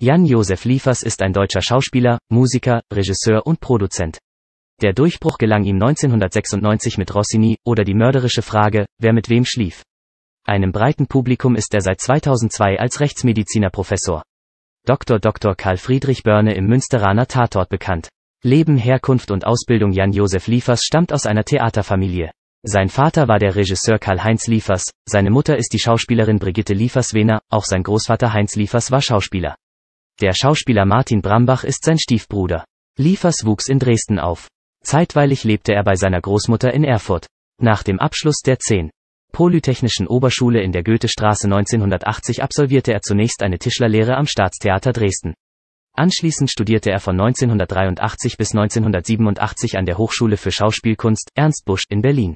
Jan-Josef Liefers ist ein deutscher Schauspieler, Musiker, Regisseur und Produzent. Der Durchbruch gelang ihm 1996 mit Rossini oder die mörderische Frage, wer mit wem schlief. Einem breiten Publikum ist er seit 2002 als Rechtsmedizinerprofessor. Dr. Dr. Karl Friedrich Börne im Münsteraner Tatort bekannt. Leben, Herkunft und Ausbildung Jan-Josef Liefers stammt aus einer Theaterfamilie. Sein Vater war der Regisseur Karl-Heinz Liefers, seine Mutter ist die Schauspielerin Brigitte Liefers-Wehner, auch sein Großvater Heinz Liefers war Schauspieler. Der Schauspieler Martin Brambach ist sein Stiefbruder. Liefers wuchs in Dresden auf. Zeitweilig lebte er bei seiner Großmutter in Erfurt. Nach dem Abschluss der 10. Polytechnischen Oberschule in der Goethestraße 1980 absolvierte er zunächst eine Tischlerlehre am Staatstheater Dresden. Anschließend studierte er von 1983 bis 1987 an der Hochschule für Schauspielkunst Ernst Busch in Berlin.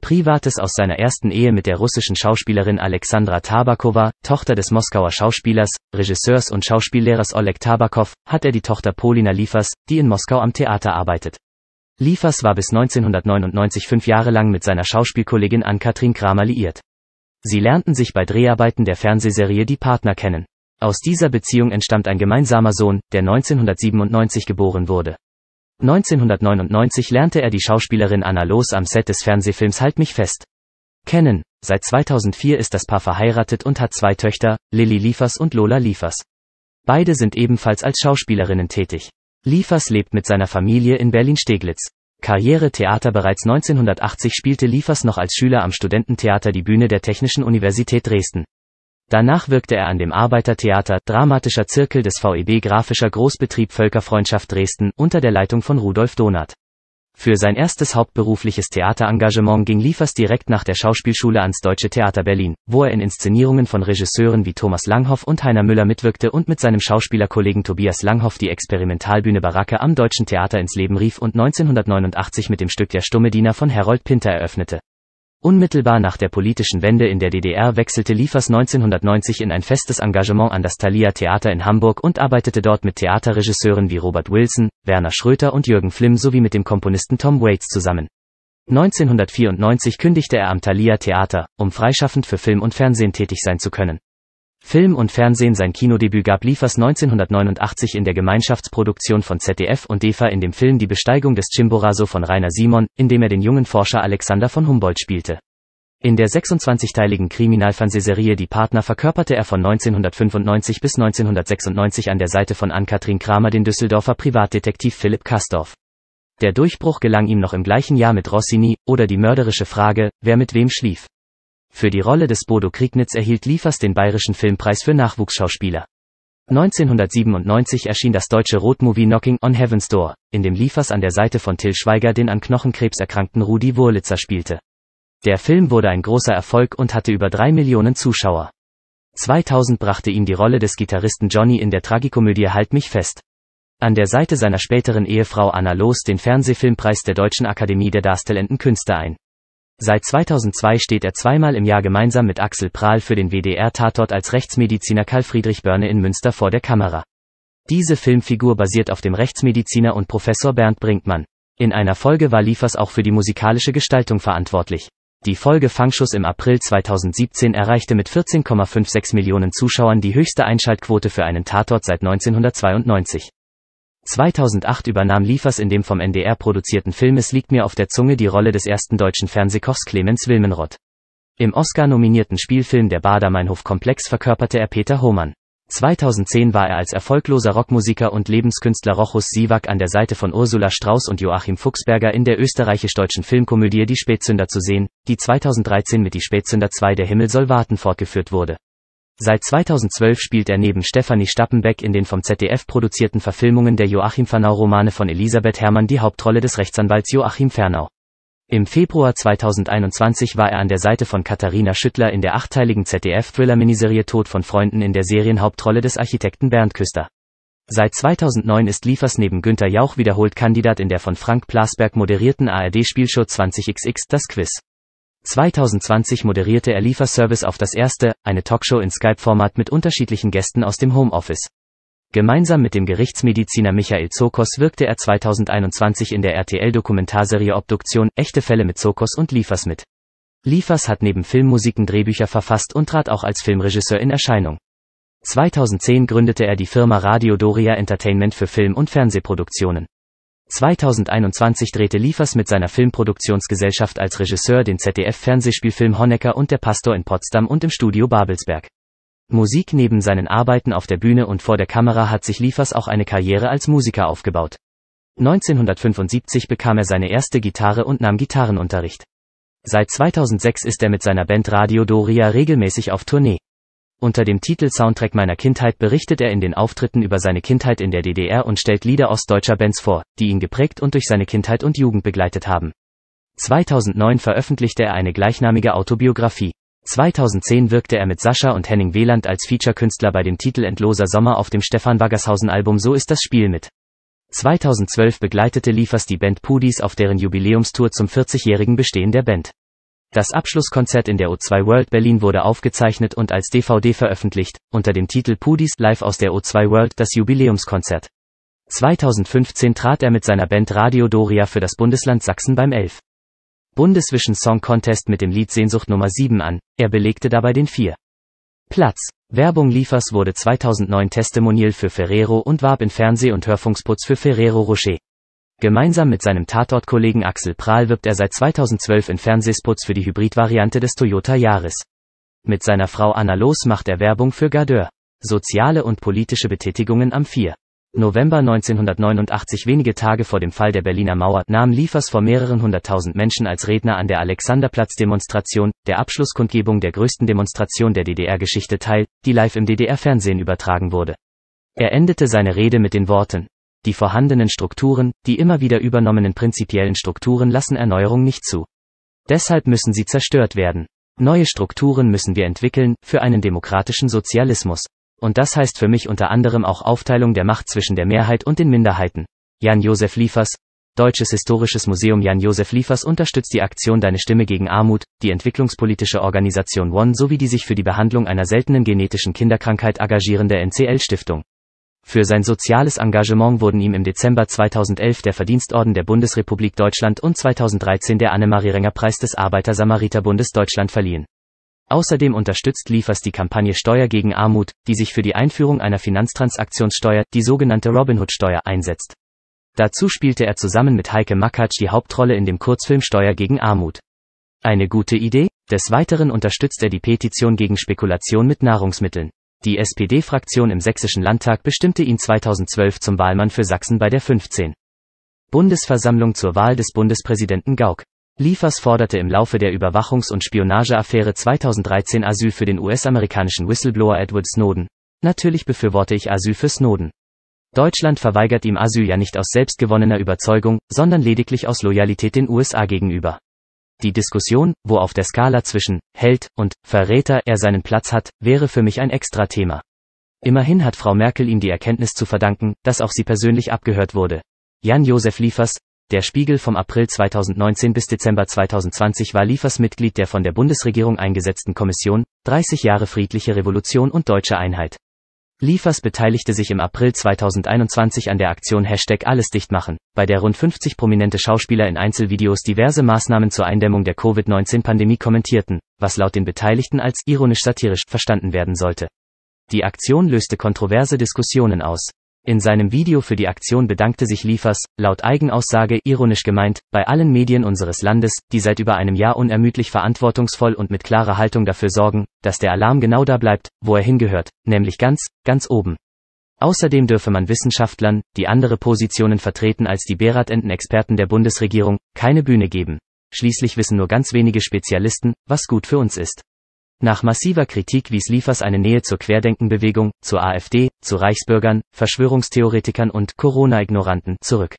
Privates aus seiner ersten Ehe mit der russischen Schauspielerin Alexandra Tabakova, Tochter des Moskauer Schauspielers, Regisseurs und Schauspiellehrers Oleg Tabakov, hat er die Tochter Polina Liefers, die in Moskau am Theater arbeitet. Liefers war bis 1999 fünf Jahre lang mit seiner Schauspielkollegin Ann-Kathrin Kramer liiert. Sie lernten sich bei Dreharbeiten der Fernsehserie Die Partner kennen. Aus dieser Beziehung entstammt ein gemeinsamer Sohn, der 1997 geboren wurde. 1999 lernte er die Schauspielerin Anna Loos am Set des Fernsehfilms Halt mich fest kennen. Seit 2004 ist das Paar verheiratet und hat zwei Töchter, Lilly Liefers und Lola Liefers. Beide sind ebenfalls als Schauspielerinnen tätig. Liefers lebt mit seiner Familie in Berlin-Steglitz. Karriere Theater Bereits 1980 spielte Liefers noch als Schüler am Studententheater die Bühne der Technischen Universität Dresden. Danach wirkte er an dem Arbeitertheater, Dramatischer Zirkel des VEB Grafischer Großbetrieb Völkerfreundschaft Dresden, unter der Leitung von Rudolf Donath. Für sein erstes hauptberufliches Theaterengagement ging Liefers direkt nach der Schauspielschule ans Deutsche Theater Berlin, wo er in Inszenierungen von Regisseuren wie Thomas Langhoff und Heiner Müller mitwirkte und mit seinem Schauspielerkollegen Tobias Langhoff die Experimentalbühne Baracke am Deutschen Theater ins Leben rief und 1989 mit dem Stück Der stumme Diener von Harold Pinter eröffnete. Unmittelbar nach der politischen Wende in der DDR wechselte Liefers 1990 in ein festes Engagement an das Thalia Theater in Hamburg und arbeitete dort mit Theaterregisseuren wie Robert Wilson, Werner Schröter und Jürgen Flimm sowie mit dem Komponisten Tom Waits zusammen. 1994 kündigte er am Thalia Theater, um freischaffend für Film und Fernsehen tätig sein zu können. Film und Fernsehen Sein Kinodebüt gab Liefers 1989 in der Gemeinschaftsproduktion von ZDF und DEFA in dem Film Die Besteigung des Chimborazo von Rainer Simon, in dem er den jungen Forscher Alexander von Humboldt spielte. In der 26-teiligen Kriminalfernsehserie Die Partner verkörperte er von 1995 bis 1996 an der Seite von Ann-Kathrin Kramer den Düsseldorfer Privatdetektiv Philipp Kastorf. Der Durchbruch gelang ihm noch im gleichen Jahr mit Rossini, oder die mörderische Frage, wer mit wem schlief. Für die Rolle des Bodo Kriegnitz erhielt Liefers den Bayerischen Filmpreis für Nachwuchsschauspieler. 1997 erschien das deutsche Rotmovie Knocking on Heaven's Door, in dem Liefers an der Seite von Till Schweiger den an Knochenkrebs erkrankten Rudi Wurlitzer spielte. Der Film wurde ein großer Erfolg und hatte über drei Millionen Zuschauer. 2000 brachte ihm die Rolle des Gitarristen Johnny in der Tragikomödie Halt mich fest. An der Seite seiner späteren Ehefrau Anna Loos den Fernsehfilmpreis der Deutschen Akademie der Darstellenden Künste ein. Seit 2002 steht er zweimal im Jahr gemeinsam mit Axel Prahl für den WDR-Tatort als Rechtsmediziner Karl Friedrich Börne in Münster vor der Kamera. Diese Filmfigur basiert auf dem Rechtsmediziner und Professor Bernd Brinkmann. In einer Folge war Liefers auch für die musikalische Gestaltung verantwortlich. Die Folge Fangschuss im April 2017 erreichte mit 14,56 Millionen Zuschauern die höchste Einschaltquote für einen Tatort seit 1992. 2008 übernahm Liefers in dem vom NDR produzierten Film Es liegt mir auf der Zunge die Rolle des ersten deutschen Fernsehkochs Clemens Wilmenroth. Im Oscar-nominierten Spielfilm Der Bader-Meinhof-Komplex verkörperte er Peter Hohmann. 2010 war er als erfolgloser Rockmusiker und Lebenskünstler Rochus Sivak an der Seite von Ursula Strauß und Joachim Fuchsberger in der österreichisch-deutschen Filmkomödie Die Spätzünder zu sehen, die 2013 mit Die Spätzünder 2 Der Himmel soll warten fortgeführt wurde. Seit 2012 spielt er neben Stefanie Stappenbeck in den vom ZDF produzierten Verfilmungen der Joachim Fernau-Romane von Elisabeth Herrmann die Hauptrolle des Rechtsanwalts Joachim Fernau. Im Februar 2021 war er an der Seite von Katharina Schüttler in der achteiligen ZDF-Thriller-Miniserie Tod von Freunden in der Serienhauptrolle des Architekten Bernd Küster. Seit 2009 ist Liefers neben Günter Jauch wiederholt Kandidat in der von Frank Plasberg moderierten ARD-Spielshow 20xx das Quiz. 2020 moderierte er Lieferservice auf das erste, eine Talkshow in Skype-Format mit unterschiedlichen Gästen aus dem Homeoffice. Gemeinsam mit dem Gerichtsmediziner Michael Zokos wirkte er 2021 in der RTL-Dokumentarserie Obduktion Echte Fälle mit Zokos und Liefers mit. Liefers hat neben Filmmusiken Drehbücher verfasst und trat auch als Filmregisseur in Erscheinung. 2010 gründete er die Firma Radio Doria Entertainment für Film- und Fernsehproduktionen. 2021 drehte Liefers mit seiner Filmproduktionsgesellschaft als Regisseur den ZDF-Fernsehspielfilm Honecker und der Pastor in Potsdam und im Studio Babelsberg. Musik neben seinen Arbeiten auf der Bühne und vor der Kamera hat sich Liefers auch eine Karriere als Musiker aufgebaut. 1975 bekam er seine erste Gitarre und nahm Gitarrenunterricht. Seit 2006 ist er mit seiner Band Radio Doria regelmäßig auf Tournee. Unter dem Titel Soundtrack meiner Kindheit berichtet er in den Auftritten über seine Kindheit in der DDR und stellt Lieder ostdeutscher Bands vor, die ihn geprägt und durch seine Kindheit und Jugend begleitet haben. 2009 veröffentlichte er eine gleichnamige Autobiografie. 2010 wirkte er mit Sascha und Henning Weland als Feature-Künstler bei dem Titel Endloser Sommer auf dem Stefan Waggershausen-Album So ist das Spiel mit. 2012 begleitete Liefers die Band Pudis auf deren Jubiläumstour zum 40-jährigen Bestehen der Band. Das Abschlusskonzert in der O2 World Berlin wurde aufgezeichnet und als DVD veröffentlicht, unter dem Titel Pudis Live aus der O2 World das Jubiläumskonzert. 2015 trat er mit seiner Band Radio Doria für das Bundesland Sachsen beim 11. Bundeswischen Song Contest mit dem Lied Sehnsucht Nummer 7 an, er belegte dabei den 4. Platz. Werbung Liefers wurde 2009 Testimonial für Ferrero und warb in Fernseh- und Hörfunksputz für Ferrero Rocher. Gemeinsam mit seinem Tatortkollegen Axel Prahl wirbt er seit 2012 in Fernsehspots für die Hybridvariante des Toyota Jahres. Mit seiner Frau Anna Los macht er Werbung für Gardeur. Soziale und politische Betätigungen am 4. November 1989 wenige Tage vor dem Fall der Berliner Mauer nahm Liefers vor mehreren hunderttausend Menschen als Redner an der Alexanderplatz-Demonstration, der Abschlusskundgebung der größten Demonstration der DDR-Geschichte teil, die live im DDR-Fernsehen übertragen wurde. Er endete seine Rede mit den Worten die vorhandenen Strukturen, die immer wieder übernommenen prinzipiellen Strukturen lassen Erneuerung nicht zu. Deshalb müssen sie zerstört werden. Neue Strukturen müssen wir entwickeln, für einen demokratischen Sozialismus. Und das heißt für mich unter anderem auch Aufteilung der Macht zwischen der Mehrheit und den Minderheiten. Jan Josef Liefers, Deutsches Historisches Museum Jan Josef Liefers unterstützt die Aktion Deine Stimme gegen Armut, die entwicklungspolitische Organisation One sowie die sich für die Behandlung einer seltenen genetischen Kinderkrankheit engagierende NCL Stiftung. Für sein soziales Engagement wurden ihm im Dezember 2011 der Verdienstorden der Bundesrepublik Deutschland und 2013 der Annemarie-Renger-Preis des arbeiter samariter Deutschland verliehen. Außerdem unterstützt Liefers die Kampagne Steuer gegen Armut, die sich für die Einführung einer Finanztransaktionssteuer, die sogenannte Robinhood-Steuer, einsetzt. Dazu spielte er zusammen mit Heike Makatsch die Hauptrolle in dem Kurzfilm Steuer gegen Armut. Eine gute Idee? Des Weiteren unterstützt er die Petition gegen Spekulation mit Nahrungsmitteln. Die SPD-Fraktion im Sächsischen Landtag bestimmte ihn 2012 zum Wahlmann für Sachsen bei der 15. Bundesversammlung zur Wahl des Bundespräsidenten Gauck. Liefers forderte im Laufe der Überwachungs- und Spionageaffäre 2013 Asyl für den US-amerikanischen Whistleblower Edward Snowden. Natürlich befürworte ich Asyl für Snowden. Deutschland verweigert ihm Asyl ja nicht aus selbstgewonnener Überzeugung, sondern lediglich aus Loyalität den USA gegenüber. Die Diskussion, wo auf der Skala zwischen Held und Verräter er seinen Platz hat, wäre für mich ein extra Thema. Immerhin hat Frau Merkel ihm die Erkenntnis zu verdanken, dass auch sie persönlich abgehört wurde. Jan-Josef Liefers, der Spiegel vom April 2019 bis Dezember 2020 war Liefers Mitglied der von der Bundesregierung eingesetzten Kommission 30 Jahre friedliche Revolution und deutsche Einheit. Liefers beteiligte sich im April 2021 an der Aktion Hashtag Alles dicht bei der rund 50 prominente Schauspieler in Einzelvideos diverse Maßnahmen zur Eindämmung der Covid-19-Pandemie kommentierten, was laut den Beteiligten als ironisch-satirisch verstanden werden sollte. Die Aktion löste kontroverse Diskussionen aus in seinem Video für die Aktion bedankte sich Liefers, laut Eigenaussage ironisch gemeint, bei allen Medien unseres Landes, die seit über einem Jahr unermüdlich verantwortungsvoll und mit klarer Haltung dafür sorgen, dass der Alarm genau da bleibt, wo er hingehört, nämlich ganz, ganz oben. Außerdem dürfe man Wissenschaftlern, die andere Positionen vertreten als die Beratenden-Experten der Bundesregierung, keine Bühne geben. Schließlich wissen nur ganz wenige Spezialisten, was gut für uns ist. Nach massiver Kritik wies Liefers eine Nähe zur Querdenkenbewegung, zur AfD, zu Reichsbürgern, Verschwörungstheoretikern und Corona-Ignoranten zurück.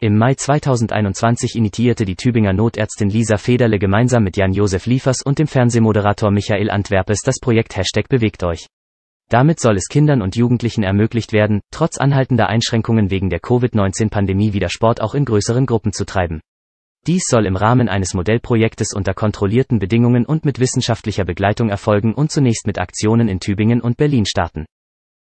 Im Mai 2021 initiierte die Tübinger Notärztin Lisa Federle gemeinsam mit Jan-Josef Liefers und dem Fernsehmoderator Michael Antwerpes das Projekt Hashtag Bewegt euch. Damit soll es Kindern und Jugendlichen ermöglicht werden, trotz anhaltender Einschränkungen wegen der Covid-19-Pandemie wieder Sport auch in größeren Gruppen zu treiben. Dies soll im Rahmen eines Modellprojektes unter kontrollierten Bedingungen und mit wissenschaftlicher Begleitung erfolgen und zunächst mit Aktionen in Tübingen und Berlin starten.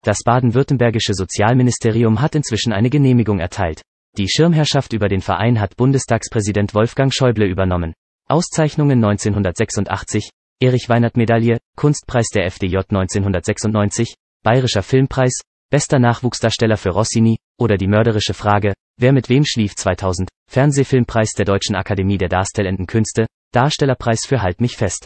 Das baden-württembergische Sozialministerium hat inzwischen eine Genehmigung erteilt. Die Schirmherrschaft über den Verein hat Bundestagspräsident Wolfgang Schäuble übernommen. Auszeichnungen 1986, Erich Weinert-Medaille, Kunstpreis der FDJ 1996, Bayerischer Filmpreis, Bester Nachwuchsdarsteller für Rossini, oder die mörderische Frage, Wer mit wem schlief 2000, Fernsehfilmpreis der Deutschen Akademie der Darstellenden Künste, Darstellerpreis für Halt mich fest.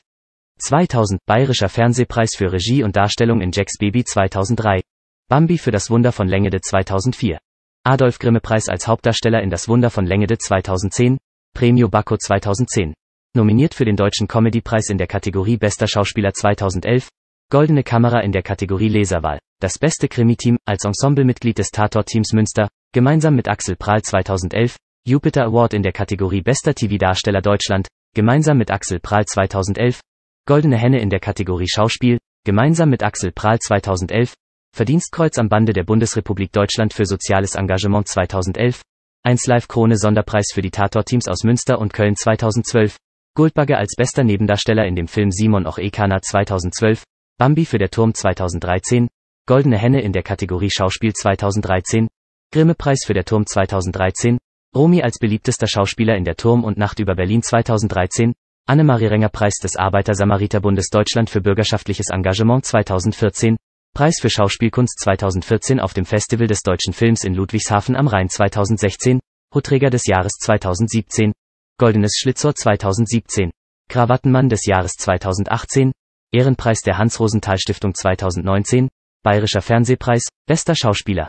2000, Bayerischer Fernsehpreis für Regie und Darstellung in Jacks Baby 2003. Bambi für das Wunder von Längede 2004. Adolf Grimme Preis als Hauptdarsteller in Das Wunder von Längede 2010, Premio Baco 2010. Nominiert für den Deutschen Comedy Preis in der Kategorie Bester Schauspieler 2011, Goldene Kamera in der Kategorie Leserwahl. Das beste Krimi-Team, als Ensemblemitglied des Tatort-Teams Münster, gemeinsam mit Axel Prahl 2011, Jupiter Award in der Kategorie Bester TV-Darsteller Deutschland, gemeinsam mit Axel Prahl 2011, Goldene Henne in der Kategorie Schauspiel, gemeinsam mit Axel Prahl 2011, Verdienstkreuz am Bande der Bundesrepublik Deutschland für soziales Engagement 2011, 1 Live Krone Sonderpreis für die Tatort-Teams aus Münster und Köln 2012, Goldbagger als bester Nebendarsteller in dem Film Simon Och Ekana 2012, Bambi für der Turm 2013, Goldene Henne in der Kategorie Schauspiel 2013, Grimme-Preis für der Turm 2013, Romy als beliebtester Schauspieler in der Turm und Nacht über Berlin 2013, Annemarie Renger Preis des Arbeiter-Samariter-Bundes Deutschland für bürgerschaftliches Engagement 2014, Preis für Schauspielkunst 2014 auf dem Festival des deutschen Films in Ludwigshafen am Rhein 2016, Hutträger des Jahres 2017, Goldenes Schlitzohr 2017, Krawattenmann des Jahres 2018, Ehrenpreis der Hans-Rosenthal-Stiftung 2019, Bayerischer Fernsehpreis, Bester Schauspieler